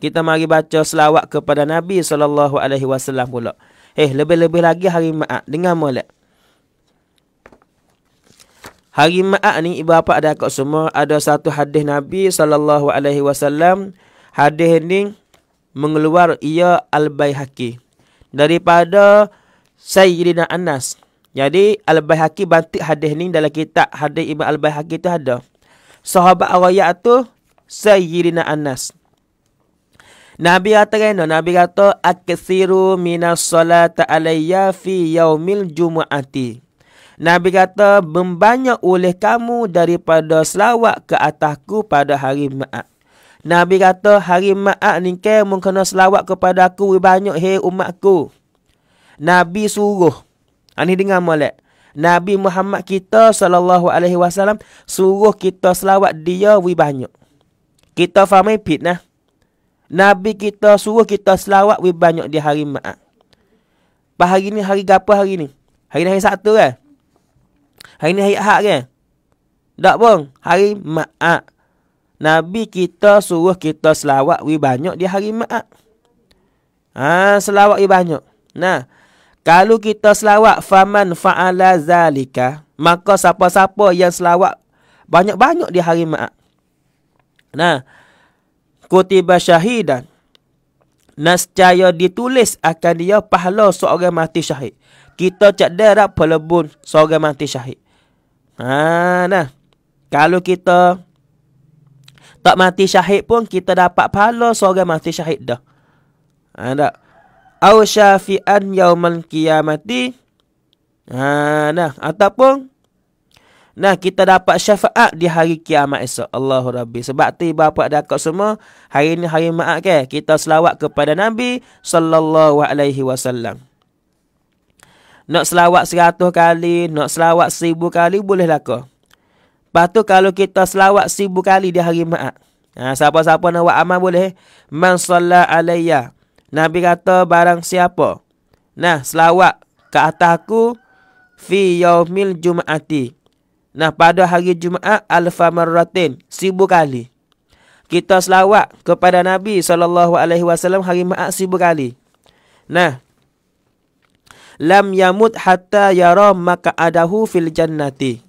kita mari baca selawat kepada Nabi sallallahu alaihi wasallam pula. Eh, lebih-lebih lagi hari Ma'at. dengan molek. Hari Ma'at ni ibu bapa ada kat semua ada satu hadis Nabi sallallahu alaihi wasallam. Hadis ni mengeluar ia Al-Baihaqi daripada Sayyidina Anas. Jadi Al-Baihaqi bantik hadis ni dalam kitab hadis Ibnu Al-Baihaqi tu ada. Sahabat Arayat tu Sayyidina Anas. Nabi kata kan, Nabi kata, Aksiru minas solat alaiya fi yaumil jumu'ati. Nabi kata, Membanyak oleh kamu daripada selawat ke atasku pada hari ma'at. Nabi kata, Hari ma'at ni ke, Mungkana selawat kepada aku banyak, Hei umatku. Nabi suruh. Ini ha, dengar malak. Nabi Muhammad kita sallallahu alaihi wasallam suruh kita selawat dia wi banyak. Kita fahami eh, fitnah. Nabi kita suruh kita selawat lebih banyak di hari Ma'at. Pas hari ni hari gapa hari ni? Hari ni hari Sabtu kan? Hari ni hari Ahad kan? Dak bang Hari Ma'at. Nabi kita suruh kita selawat lebih banyak di hari Ma'at. Ha, selawat lebih banyak. Nah, kalau kita selawat faman fa'ala zalika, maka siapa-siapa yang selawat banyak-banyak di hari Ma'at. Nah, kutiba syahidan nascaya ditulis akan dia pahala seorang mati syahid kita cak darap pelebun seorang mati syahid ha nah kalau kita tak mati syahid pun kita dapat pahala seorang mati syahid dah ha dak au syafi'an yaumal qiyamati ha nah ataupun Nah kita dapat syafaat di hari kiamat esok. Allahu Rabbi. Sebab tu ibu dah kau semua, hari ini hari maaf ke? Kita selawat kepada Nabi sallallahu alaihi wasallam. Nak selawat seratus kali, nak selawat seribu kali boleh lah kau. Lepas tu kalau kita selawat seribu kali di hari maaf. Ha, siapa-siapa nak buat amal boleh. Man salat alaiya. Nabi kata barang siapa. Nah, selawat ke atas aku. Fi yaumil jum'ati. Nah pada hari Jumaat alfa marratin seribu kali. Kita selawat kepada Nabi sallallahu alaihi wasallam hari Jumaat seribu kali. Nah lam yamut hatta yara maka adahu fil jannati.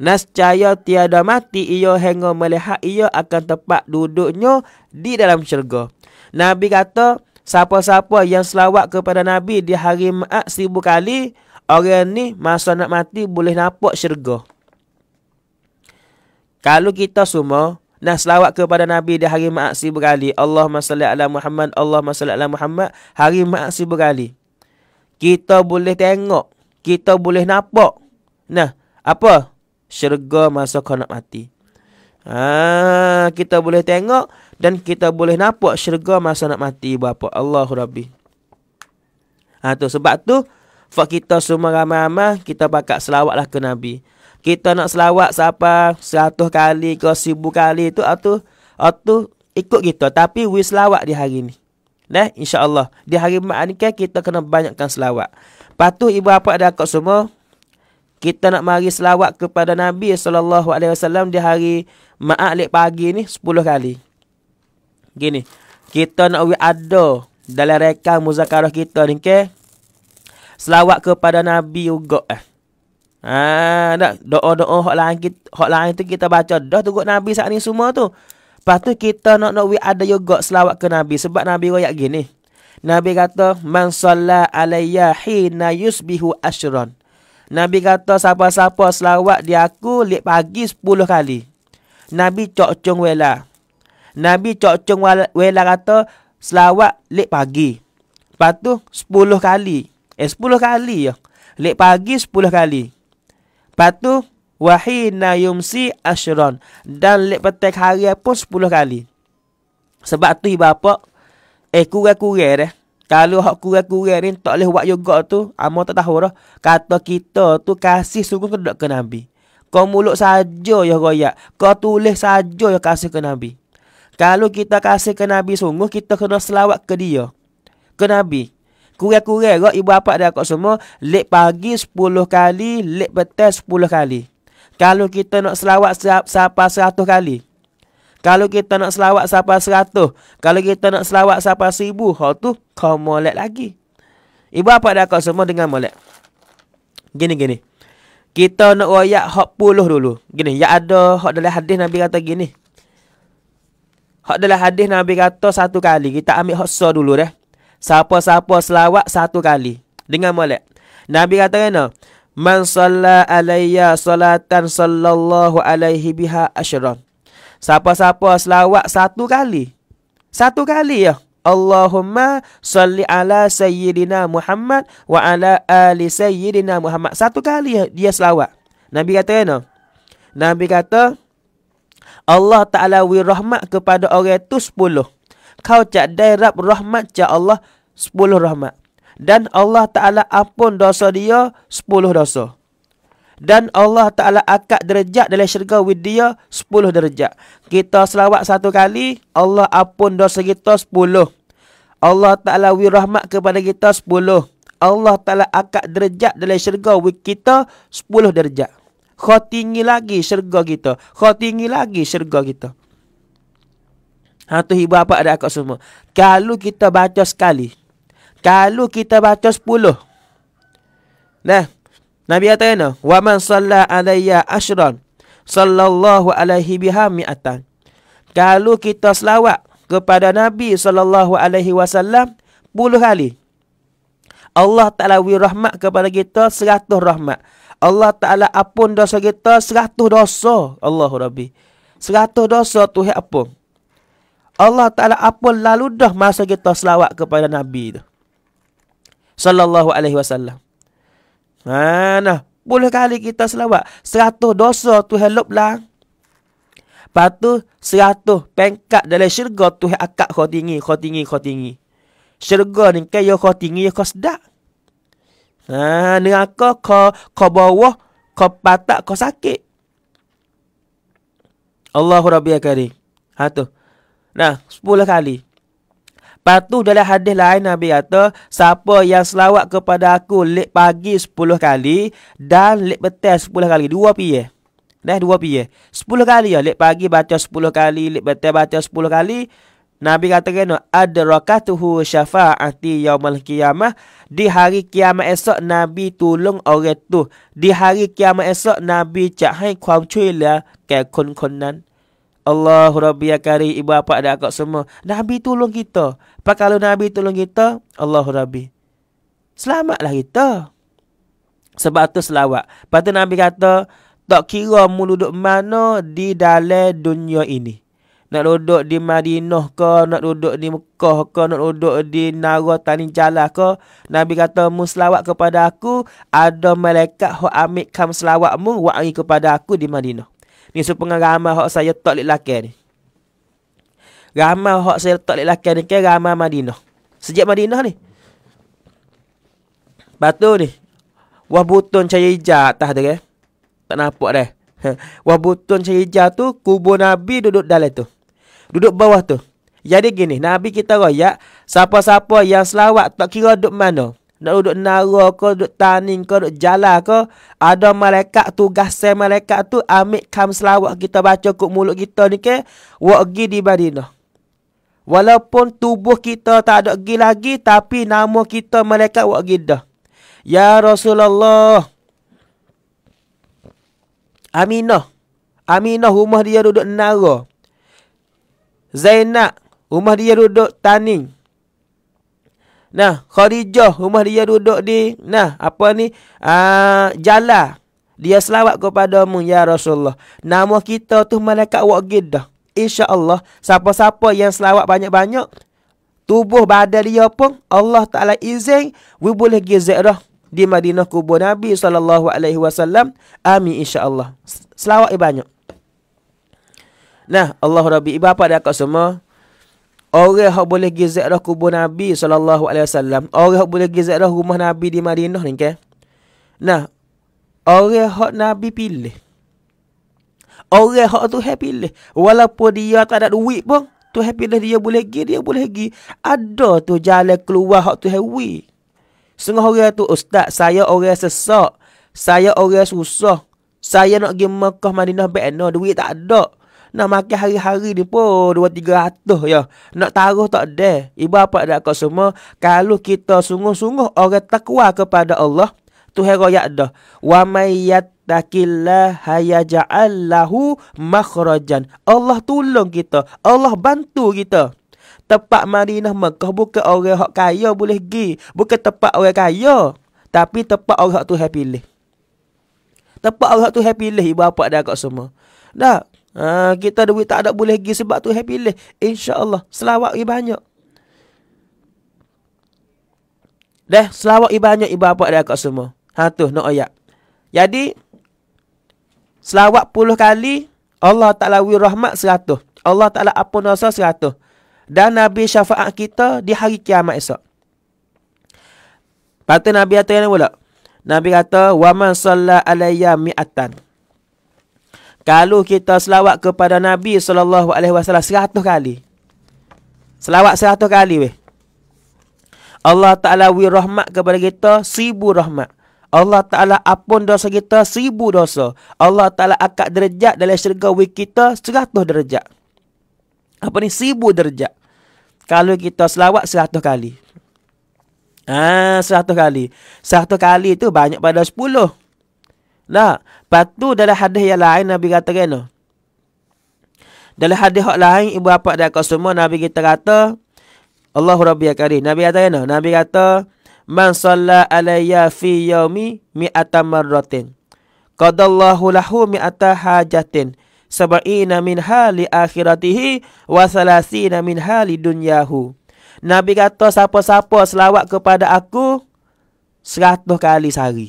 Nascaya tiada mati ia hingga melihat ia akan tempat duduknya di dalam syurga. Nabi kata, siapa-siapa yang selawat kepada Nabi di hari Ma'at seribu kali, Orang ni masa nak mati boleh nampak syurga. Kalau kita semua nak selawat kepada Nabi di hari maksi berkali. Allahumma salli ala Muhammad. Allahumma salli ala Muhammad. Hari maksi berkali. Kita boleh tengok. Kita boleh nampak. Nah, apa? Syurga masa kau nak mati. Ah, kita boleh tengok dan kita boleh nampak syurga masa nak mati bapa Allahu Rabbi. Ah ha, tu sebab tu Fak kita semua ramai-ramai, kita bakat lah ke Nabi. Kita nak selawat siapa seratus kali ke seribu kali tu atau ah atau ah ikut kita. Tapi we selawat di hari ni. Nah, insyaAllah. Di hari ma'an ni kan kita kena banyakkan selawat. Patuh ibu apa ada kau semua. Kita nak mari selawat kepada Nabi SAW di hari ma'an pagi ni sepuluh kali. Gini. Kita nak we ada dalam rekam muzakarah kita ni ke selawat kepada Nabi juga eh. Ha, dak doa-doa hok lain kita, hak lain tu kita baca dah tu Nabi saat ni semua tu. Lepas tu kita nak nak ada juga selawat ke Nabi sebab Nabi royak gini. Nabi kata man salla alayya hina yusbihu ashron. Nabi kata siapa-siapa selawat di aku lek pagi 10 kali. Nabi cok wela. Nabi cok wela kata selawat lek pagi. Lepas tu 10 kali. Eh, 10 kali ya. Lek pagi 10 kali. patu tu, wahina yumsi asyron. Dan lek petek hari pun 10 kali. Sebab tu bapak, eh kurang-kurang dah. Kalau hak kurang-kurang ni tak boleh buat juga tu, amo tak tahu lah. Kata kita tu kasih sungguh kedok ke Nabi. Kau muluk saja ya royak. Kau tulis saja ya kasih ke Nabi. Kalau kita kasih ke Nabi sungguh, kita kena selawat ke dia. Ke Nabi kurang-kurang rok ibu bapa dia kok semua lek pagi 10 kali lek petang 10 kali kalau kita nak selawat siapa 100 kali kalau kita nak selawat siapa 100 kalau kita nak selawat siapa 1000 hal tu kau molek lagi ibu bapa dia kok semua dengan molek gini gini kita nak royak hak puluh dulu gini ya ada hak dalam hadis nabi kata gini Hak dalam hadis Nabi kata satu kali. Kita ambil hak dulu dah. Siapa-siapa selawat satu kali. Dengan molek. Nabi kata kena. Man salla alaiya salatan sallallahu alaihi biha asyron. Siapa-siapa selawat satu kali. Satu kali ya. Allahumma salli ala sayyidina Muhammad wa ala ali sayyidina Muhammad. Satu kali ya dia selawat. Nabi kata kena. Nabi kata Allah Ta'ala wirahmat kepada orang itu sepuluh kau cak derap rahmat cak Allah sepuluh rahmat. Dan Allah Ta'ala ampun dosa dia sepuluh dosa. Dan Allah Ta'ala akak derajat dalam syurga with dia sepuluh derajat. Kita selawat satu kali, Allah ampun dosa kita sepuluh. Allah Ta'ala wi rahmat kepada kita sepuluh. Allah Ta'ala akak derajat dalam syurga with kita sepuluh derajat. kau tinggi lagi syurga kita. kau tinggi lagi syurga kita. Hantu ibu apa ada akak semua. Kalau kita baca sekali. Kalau kita baca sepuluh. Nah. Nabi kata ini. Wa man salla alaiya ashran. Sallallahu alaihi biha mi'atan. Kalau kita selawat kepada Nabi sallallahu alaihi wasallam. Puluh kali. Allah Ta'ala beri rahmat kepada kita seratus rahmat. Allah Ta'ala apun dosa kita seratus dosa. Allah Rabbi. Seratus dosa tu hak apun. Allah Ta'ala apa lalu dah masa kita selawat kepada Nabi tu. Sallallahu alaihi wasallam. Mana? Ha, Boleh kali kita selawat. Seratus dosa tu helup lah. Lepas tu seratus pengkat dalam syurga tu akak kau tinggi, kau tinggi, kau tinggi. Syurga ni kan ya kau tinggi, ya kau sedap. Ha, neraka kau, kau bawah, kau patak, kau sakit. Allahu Rabbi Akari. Ha tu. Nah, sepuluh kali. Patuh dalam hadis lain Nabi kata, siapa yang selawat kepada aku lek pagi sepuluh kali dan lek petang sepuluh kali. Dua piye. Dah dua piye. Sepuluh kali ya lek pagi baca sepuluh kali, lek petang baca sepuluh kali. Nabi kata kena adrakatuhu syafaati yaumil qiyamah di hari kiamat esok Nabi tolong orang itu di hari kiamat esok Nabi cak hai kuam cuila ke kon-konan Allahu Rabbi ya kari ibu bapa ada akak semua. Nabi tolong kita. Pak kalau Nabi tolong kita, Allahu Rabbi. Selamatlah kita. Sebab tu selawat. Lepas tu Nabi kata, tak kira mu duduk mana di dalam dunia ini. Nak duduk di Madinah ke, nak duduk di Mekah ke, nak duduk di Nara Tani Jalah ke. Nabi kata, mu selawat kepada aku, ada malaikat yang ambil kam selawatmu, wa'ari kepada aku di Madinah. Ni sepengah ramai hak saya tak lelaki lelaki ni. Ramai hak saya tak lelaki lelaki ni kan ramai Madinah. Sejak Madinah ni. Batu ni. Wah buton cahaya hijau atas tu kan. Tak nampak dah. Wah buton cahaya hijau tu kubur Nabi duduk dalam tu. Duduk bawah tu. Jadi gini, Nabi kita royak, siapa-siapa yang selawat tak kira duduk mana. Nak duduk nara ke, duduk tanin ke, duduk jala, ke. Ada malaikat tu, gasai malaikat tu. Amik kam selawat kita baca kut mulut kita ni ke. Wak gi di Madinah. Walaupun tubuh kita tak ada gi lagi. Tapi nama kita malaikat wak gi dah. Ya Rasulullah. Aminah. Aminah rumah dia duduk nara. Zainab. Rumah dia duduk tanin. Nah, Khadijah rumah dia duduk di nah apa ni? Ah uh, jala. Dia selawat kepadamu ya Rasulullah. Nama kita tu malaikat wak gedah. Insya-Allah siapa-siapa yang selawat banyak-banyak tubuh badan dia pun Allah Taala izin we boleh pergi ziarah di Madinah kubur Nabi sallallahu alaihi wasallam. Amin insya-Allah. Selawat banyak. Nah, Allah Rabbi ibapa dan kau semua. Orang yang boleh pergi ziarah kubur Nabi SAW Orang yang boleh pergi ziarah rumah Nabi di Madinah ni kan Nah Orang yang hak Nabi pilih Orang yang tu happy pilih Walaupun dia tak ada duit pun Tu happy pilih dia boleh pergi Dia boleh pergi Ada tu jalan keluar hak tu happy Sengah orang tu Ustaz saya orang sesak Saya orang susah Saya nak pergi Mekah Madinah no duit tak ada nak makan hari-hari ni pun Dua tiga ratus ya Nak taruh tak ada Ibu apa dah kau semua Kalau kita sungguh-sungguh Orang takwa kepada Allah tu heroyak dah Wa mayyat Takillah haya ja'allahu makhrajan. Allah tolong kita. Allah bantu kita. Tempat Madinah Mekah bukan orang yang kaya boleh pergi. Bukan tempat orang kaya. Tapi tempat orang tu happy pilih. Tempat orang tu happy pilih ibu bapa dah kat semua. Dah, Ha, kita duit tak ada boleh pergi sebab tu happy insya Allah Selawat pergi banyak. Dah, selawat pergi banyak ibu bapa dia kat semua. Ha tu, nak no ayat. Jadi, selawat puluh kali, Allah Ta'ala wir rahmat seratus. Allah Ta'ala apa nasa seratus. Dan Nabi syafaat kita di hari kiamat esok. Patut Nabi kata yang mana pula? Nabi kata, waman صَلَّى عَلَيَّ مِعَتَّنِ kalau kita selawat kepada Nabi sallallahu alaihi wasallam 100 kali. Selawat 100 kali weh. Allah Taala wi rahmat kepada kita 1000 rahmat. Allah Taala apun dosa kita 1000 dosa. Allah Taala akad derajat dalam syurga wi kita seratus derajat. Apa ni 1000 derajat. Kalau kita selawat 100 kali. Ah ha, 100 kali. 100 kali tu banyak pada sepuluh. Nah, patu dalam hadis yang lain Nabi kata kena. Dalam hadis yang lain ibu bapa dan kau semua Nabi kita kata Allahu Rabbi Karim. Nabi kata kena. Nabi kata man salla alayya fi yaumi mi'ata marratin. Qadallahu lahu mi'ata hajatin. Sabaina minha li akhiratihi wa salasina minha li dunyahu. Nabi kata siapa-siapa selawat kepada aku 100 kali sehari.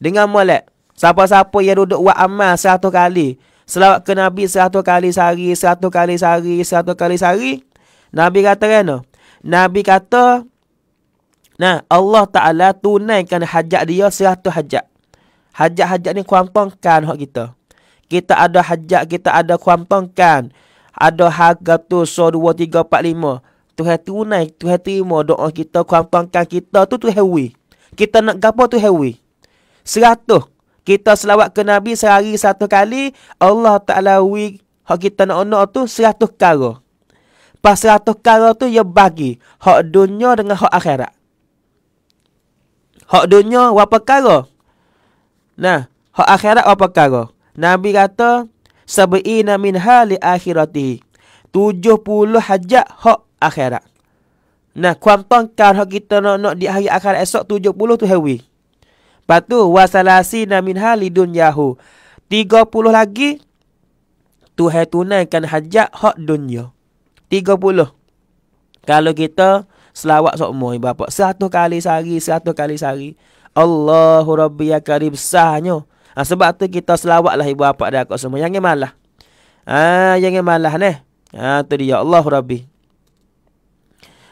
Dengan molek. Siapa-siapa yang duduk buat amal seratus kali. Selawat ke Nabi seratus kali sehari, seratus kali sehari, seratus kali sehari. Nabi kata kan? Nabi kata, Nah, Allah Ta'ala tunaikan hajat dia seratus hajat. Hajat-hajat ni kuantongkan hak kita. Kita ada hajat, kita ada kuantongkan. Ada harga tu, so dua, tiga, empat, lima. Tuhan tunai, Tuhan terima doa kita, kuantongkan kita tu Tuhan Kita nak gapa tu Tuhan Seratus kita selawat ke Nabi sehari satu kali, Allah Ta'ala wi hak kita nak nak tu seratus kara. Pas seratus kara tu, ia bagi hak dunia dengan hak akhirat. Hak dunia, apa kara? Nah, hak akhirat apa kara? Nabi kata, Sabi'ina min hali akhirati. Tujuh puluh hajat hak akhirat. Nah, kuantongkan hak kita nak, nak di akhir akhirat esok tujuh puluh tu hewi. Hewi. Lepas tu wasalasi na minha lidunyahu. 30 lagi Tuhan tunaikan hajat hak dunia. 30. Kalau kita selawat sokmo ibu bapa satu kali sehari, satu kali sehari. Allahu rabbi ya karib sahnyo. Ha, sebab tu kita selawatlah ibu bapa dah kok semua. Jangan malah. Ah, ha, jangan malah neh. Ah, ha, tu dia Allahu rabbi.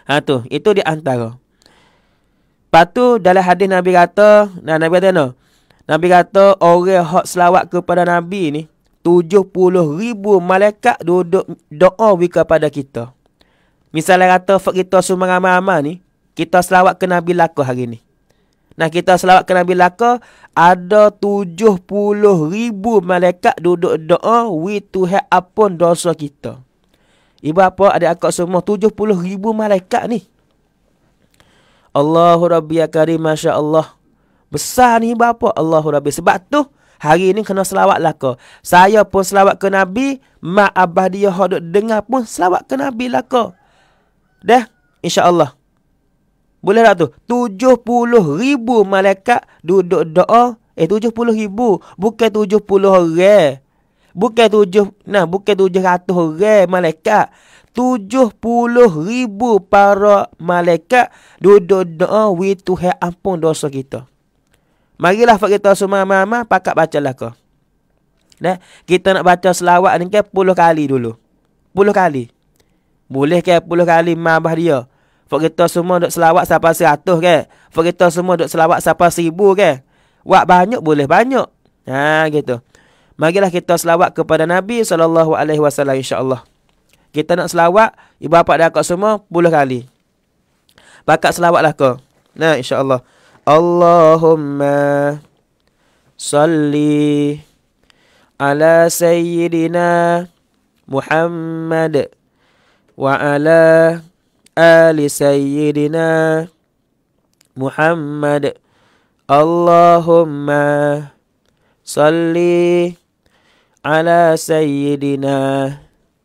Ha tu, itu di antara. Patu, dalam hadis Nabi kata, nah, Nabi kata no. Nabi kata orang hak selawat kepada Nabi ni 70 ribu malaikat duduk doa wika pada kita. Misalnya kata fak kita semua ramai-ramai ni, kita selawat ke Nabi Laka hari ni. Nah kita selawat ke Nabi Laka, ada 70 ribu malaikat duduk doa we to have upon dosa kita. Ibu apa ada akak semua 70 ribu malaikat ni. Allahu Rabbi ya Karim, Masya Allah. Besar ni bapa Allahu Rabbi. Sebab tu, hari ni kena selawat lah ke. Saya pun selawat ke Nabi. Mak Abah dia hodok dengar pun selawat ke Nabi lah ke. Dah, Insya Allah. Boleh tak tu? 70 ribu malaikat duduk doa. Eh, 70 ribu. Bukan 70 orang. Bukan tujuh nah, bukan ratus orang malaikat. 70 ribu para malaikat duduk doa we to have ampun dosa kita. Marilah Fak kita semua mama pakak bacalah kau. Nah, kita nak baca selawat ni ke 10 kali dulu. 10 kali. Boleh ke 10 kali mabah dia? Fak kita semua duk selawat sampai 100 ke? Fak kita semua duk selawat sampai 1000 ke? Wak banyak boleh banyak. Ha gitu. Marilah kita selawat kepada Nabi sallallahu alaihi wasallam insya-Allah. Kita nak selawat, ibu bapa dan akak semua, puluh kali. Bakat selawatlah kau. Nah, insyaAllah. Allahumma salli ala sayyidina Muhammad wa ala ali sayyidina Muhammad. Allahumma salli ala sayyidina Muhammad.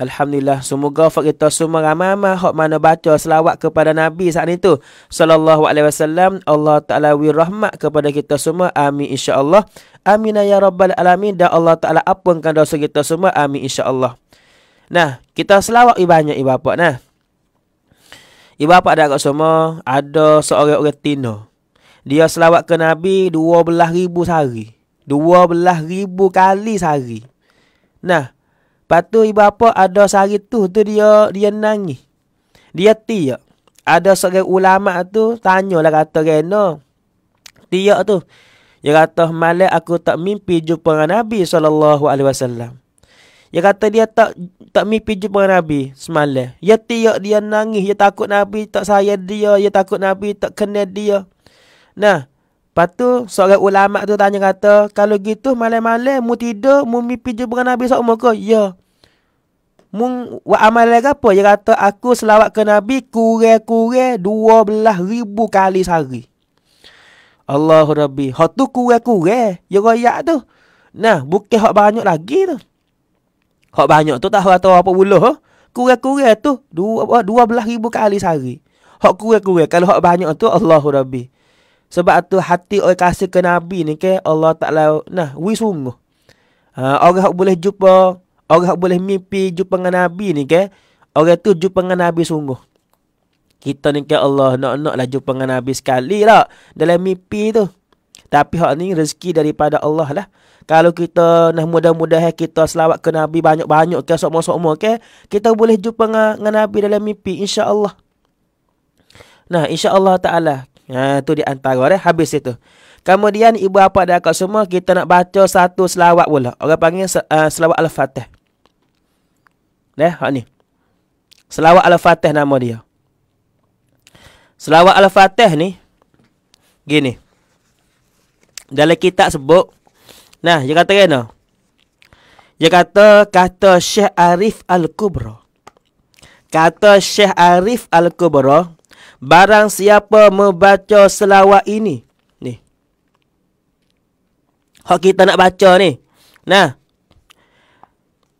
Alhamdulillah semoga fak kita semua ramai-ramai hok mana baca selawat kepada Nabi saat itu. Sallallahu alaihi wasallam. Allah Taala wi rahmat kepada kita semua. Amin insya-Allah. Amin ya rabbal alamin dan Allah Taala ampunkan dosa kita semua. Amin insya-Allah. Nah, kita selawat ibanyak ibu bapa nah. Ibu bapa ada kat semua, ada seorang orang Tino. Dia selawat ke Nabi 12,000 sehari. 12,000 kali sehari. Nah, Lepas tu ibu apa ada sehari tu tu dia dia nangis. Dia tiak. Ada seorang ulama tu tanyalah kata kena. Tiak tu. Dia kata malam aku tak mimpi jumpa dengan Nabi sallallahu alaihi wasallam. Dia kata dia tak tak mimpi jumpa dengan Nabi semalam. Dia tiak dia nangis, dia takut Nabi tak sayang dia, dia takut Nabi tak kenal dia. Nah, Lepas tu seorang ulama tu tanya kata, kalau gitu malam-malam mu tidur, mu mimpi jumpa dengan Nabi sok muka. Ya. Mu buat amal apa? Dia kata aku selawat ke Nabi kurang-kurang 12000 kali sehari. Allahu Rabbi. Hak tu kurang-kurang. Ya royak tu. Nah, bukan hak banyak lagi tu. Hak banyak tu tak tahu apa buluh. Huh? Kurang-kurang tu 12000 kali sehari. Hak kurang-kurang kalau hak banyak tu Allahu Rabbi. Sebab tu hati orang kasih ke Nabi ni ke Allah Ta'ala Nah, we sungguh ha, Orang yang boleh jumpa Orang yang boleh mimpi jumpa dengan Nabi ni ke Orang tu jumpa dengan Nabi sungguh Kita ni ke Allah nak-nak lah jumpa dengan Nabi sekali lah Dalam mimpi tu Tapi hak ni rezeki daripada Allah lah kalau kita nak mudah-mudahan kita selawat ke Nabi banyak-banyak ke sokmo-sokmo ke, kita boleh jumpa dengan Nabi dalam mimpi insya-Allah. Nah, insya-Allah Taala, Ha, tu di antara dia. Habis itu. Kemudian ibu apa dan akak semua kita nak baca satu selawat pula. Orang panggil uh, selawat Al-Fatih. Nah, hak ni. Selawat Al-Fatih nama dia. Selawat Al-Fatih ni gini. Dalam kitab sebut nah, dia kata kena. Dia kata kata Syekh Arif Al-Kubra. Kata Syekh Arif Al-Kubra, Barang siapa membaca selawat ini. Ni. Hak kita nak baca ni. Nah.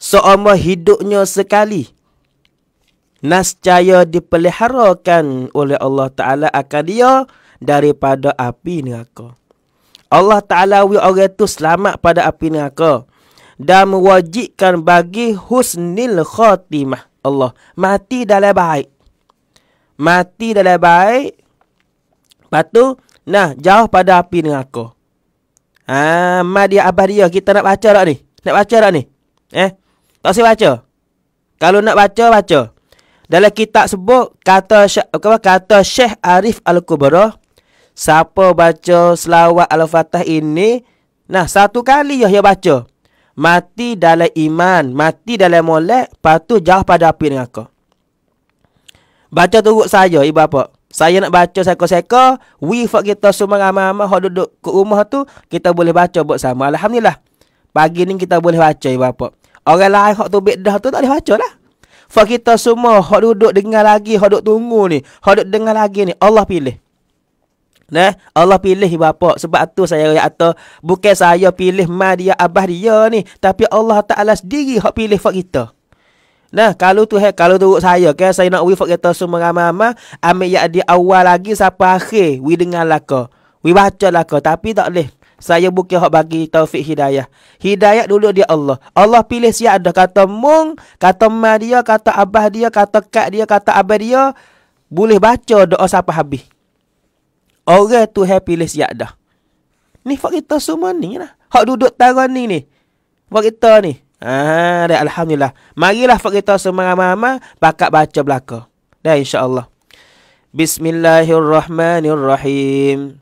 Seumur hidupnya sekali. Nascaya dipeliharakan oleh Allah Ta'ala akan dia daripada api neraka. Allah Ta'ala wi orang tu selamat pada api neraka. Dan mewajibkan bagi husnil khatimah. Allah mati dalam baik mati dalam baik. Lepas tu, nah, jauh pada api neraka. aku. Ha, mah dia abah dia, kita nak baca tak ni? Nak baca tak ni? Eh, tak usah baca. Kalau nak baca, baca. Dalam kitab sebut, kata apa, kata Syekh Arif Al-Kubra, siapa baca selawat Al-Fatah ini, nah, satu kali ya, dia baca. Mati dalam iman, mati dalam molek, lepas tu jauh pada api aku. Baca tu urut saya ibu apa? Saya nak baca seko-seko, we fuk kita semua ramai-ramai hok duduk ke rumah tu, kita boleh baca buat sama. Alhamdulillah. Pagi ni kita boleh baca ibu apa. Orang lain hok tu bedah tu tak boleh baca lah. Fuk kita semua hok duduk dengar lagi, hok duduk tunggu ni, hok duduk dengar lagi ni, Allah pilih. Nah, Allah pilih ibu apa. Sebab tu saya kata bukan saya pilih mak abah dia ni, tapi Allah Taala sendiri hok pilih fuk kita. Nah, kalau tu hey, kalau tu saya ke okay, saya nak wifak kata semua mama, ramai ambil yang di awal lagi sampai akhir we dengar lah ke. baca lah tapi tak boleh. Saya bukan hak bagi taufik hidayah. Hidayah dulu dia Allah. Allah pilih siapa ada kata mung, kata ma dia, kata abah dia, kata kak dia, kata abah dia boleh baca doa sampai habis. Orang tu hai pilih siapa dah. Ni fak kita semua ni lah. Hak duduk tangan ni ni. Fak kita ni. Ah, alhamdulillah. Marilah fak kita semarama-mama pakak baca belaka. Dah insya-Allah. Bismillahirrahmanirrahim.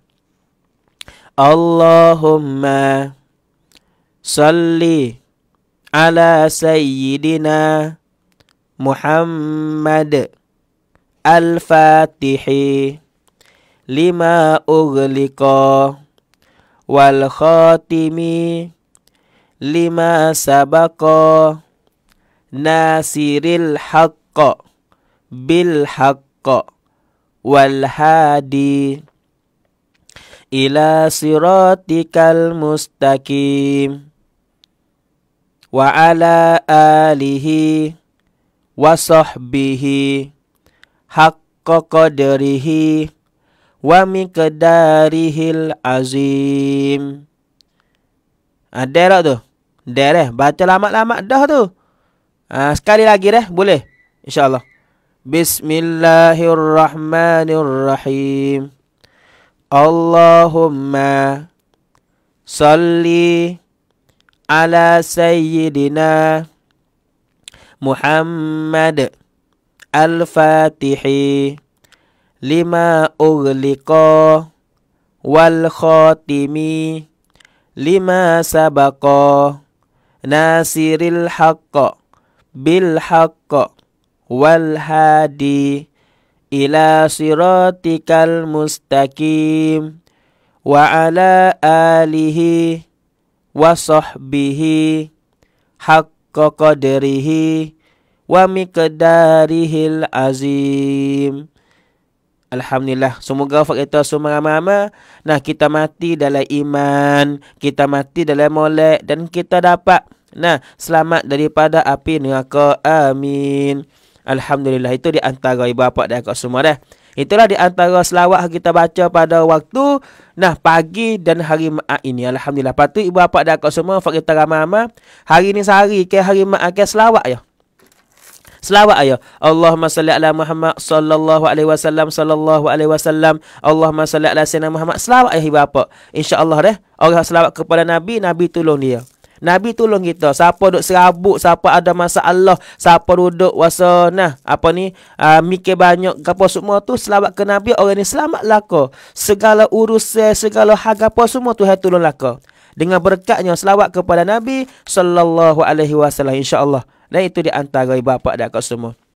Allahumma salli ala sayyidina Muhammad al-Fatihi lima ughliqa wal khatimi lima sabaqa nasiril haqqo bil haqqo wal hadi ila siratikal mustaqim wa ala alihi wa sahbihi haqqa qadrihi wa miqdarihil azim ada tak tu Dah dah Baca lama-lama dah tu ha, Sekali lagi dah Boleh InsyaAllah Bismillahirrahmanirrahim Allahumma Salli Ala Sayyidina Muhammad Al-Fatihi Lima Ughliqa Wal-Khatimi Lima Sabaqa ناصر الحق بالحق والهادي إلى صراطك المستقيم وعلى آله وصحبه حق قدره ومقداره العظيم Alhamdulillah. Semoga faktor semua ramai-ramai. Nah, kita mati dalam iman. Kita mati dalam molek. Dan kita dapat. Nah, selamat daripada api neraka. Amin. Alhamdulillah. Itu di antara ibu bapa dan kakak semua dah. Itulah di antara selawat kita baca pada waktu nah pagi dan hari Ma'at ini. Alhamdulillah. Patut ibu bapa dan kakak semua fakta ramai-ramai. Hari ini sehari ke hari Ma'at ke selawat ya selawat ayo Allahumma salli ala Muhammad sallallahu alaihi wasallam sallallahu alaihi wasallam Allahumma salli ala sayyidina Muhammad selawat ayo ibu bapa insyaallah deh orang selawat kepada nabi nabi tolong dia Nabi tolong kita. Siapa duduk serabut, siapa ada masalah, siapa duduk wasa nah, apa ni? Uh, mikir banyak gapo semua tu selawat ke Nabi orang ni selamat lako. Segala urusan, segala harga apa semua tu tolong lako. Dengan berkatnya selawat kepada Nabi sallallahu alaihi wasallam insya-Allah. Dan itu di antara ibu bapa dan kau semua.